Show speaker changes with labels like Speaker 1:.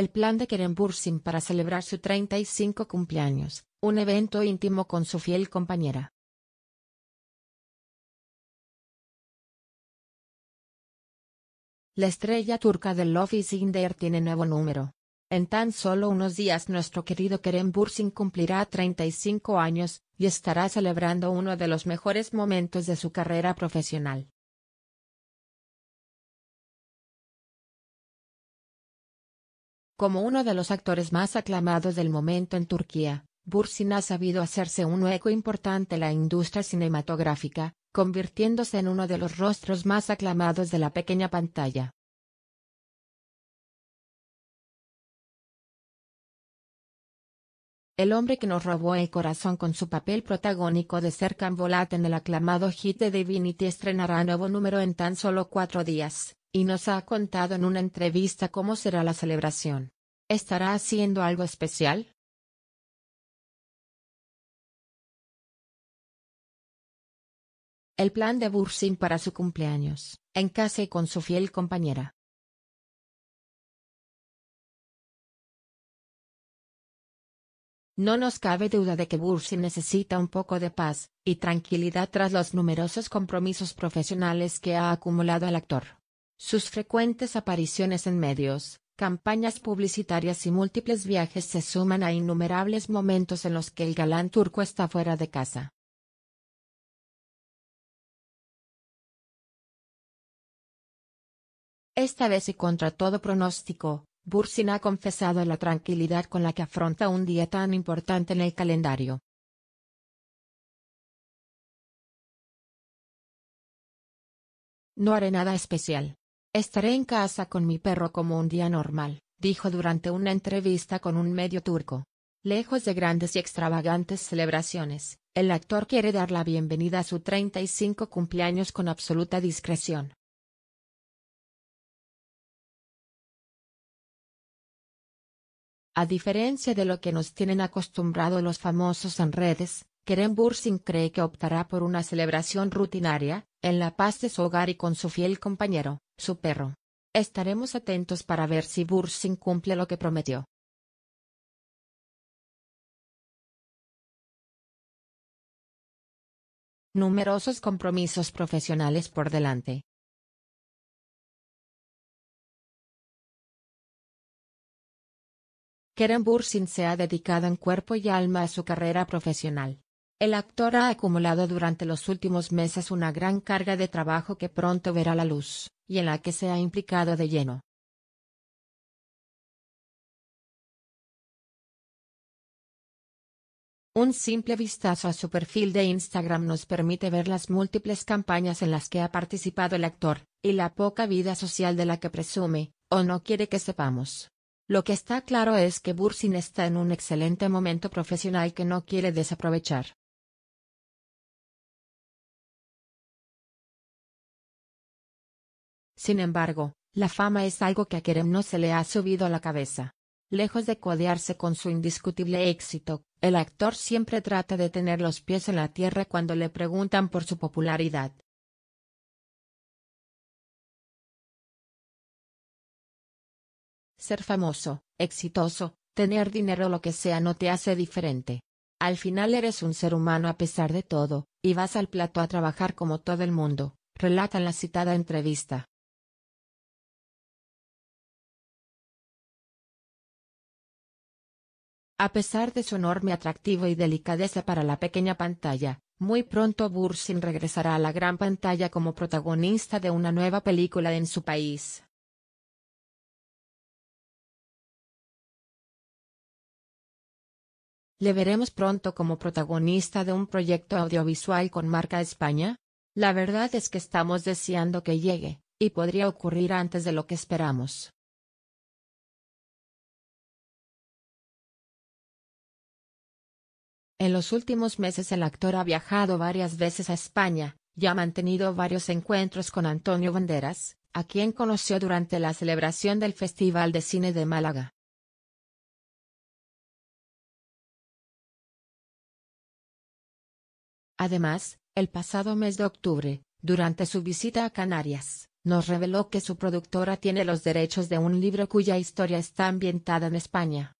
Speaker 1: el plan de Kerem Bursin para celebrar su 35 cumpleaños, un evento íntimo con su fiel compañera. La estrella turca del Love is tiene nuevo número. En tan solo unos días nuestro querido Kerem Bursin cumplirá 35 años, y estará celebrando uno de los mejores momentos de su carrera profesional. Como uno de los actores más aclamados del momento en Turquía, Bursin ha sabido hacerse un hueco importante en la industria cinematográfica, convirtiéndose en uno de los rostros más aclamados de la pequeña
Speaker 2: pantalla.
Speaker 1: El hombre que nos robó el corazón con su papel protagónico de ser Volat en el aclamado hit de Divinity estrenará nuevo número en tan solo cuatro días y nos ha contado en una entrevista cómo será la celebración. ¿Estará haciendo algo
Speaker 2: especial? El plan de Bursin para su cumpleaños, en casa y con su fiel compañera.
Speaker 1: No nos cabe duda de que Bursin necesita un poco de paz y tranquilidad tras los numerosos compromisos profesionales que ha acumulado el actor. Sus frecuentes apariciones en medios, campañas publicitarias y múltiples viajes se suman a innumerables momentos en los que el galán turco está fuera de casa. Esta vez y contra todo pronóstico, Bursin ha confesado la tranquilidad con la que afronta un día tan importante en el calendario.
Speaker 2: No haré nada especial.
Speaker 1: Estaré en casa con mi perro como un día normal, dijo durante una entrevista con un medio turco. Lejos de grandes y extravagantes celebraciones, el actor quiere dar la bienvenida a su 35 cumpleaños con absoluta discreción.
Speaker 2: A diferencia
Speaker 1: de lo que nos tienen acostumbrado los famosos en redes, Keren Bursin cree que optará por una celebración rutinaria, en la paz de su hogar y con su fiel compañero, su perro. Estaremos atentos para ver si Bursin cumple lo que prometió.
Speaker 2: Numerosos compromisos profesionales por delante. Keren
Speaker 1: Bursin se ha dedicado en cuerpo y alma a su carrera profesional. El actor ha acumulado durante los últimos meses una gran carga de trabajo que pronto verá la luz, y en la que
Speaker 2: se ha implicado de lleno.
Speaker 1: Un simple vistazo a su perfil de Instagram nos permite ver las múltiples campañas en las que ha participado el actor, y la poca vida social de la que presume, o no quiere que sepamos. Lo que está claro es que Bursin está en un excelente momento profesional que no quiere desaprovechar. Sin embargo, la fama es algo que a Kerem no se le ha subido a la cabeza. Lejos de codearse con su indiscutible éxito, el actor siempre trata de tener los pies en la tierra cuando le preguntan por su popularidad. Ser famoso, exitoso, tener dinero o lo que sea no te hace diferente. Al final eres un ser humano a pesar de todo, y vas al plato a trabajar como todo el mundo, relata la citada entrevista. A pesar de su enorme atractivo y delicadeza para la pequeña pantalla, muy pronto Bursin regresará a la gran pantalla como protagonista de una nueva película en su
Speaker 2: país.
Speaker 1: ¿Le veremos pronto como protagonista de un proyecto audiovisual con marca España? La verdad es que estamos deseando que llegue, y podría ocurrir
Speaker 2: antes de lo que esperamos.
Speaker 1: En los últimos meses el actor ha viajado varias veces a España, y ha mantenido varios encuentros con Antonio Banderas, a quien conoció durante la celebración del Festival de Cine de Málaga.
Speaker 2: Además,
Speaker 1: el pasado mes de octubre, durante su visita a Canarias, nos reveló que su productora tiene los derechos de un libro cuya historia está ambientada en España.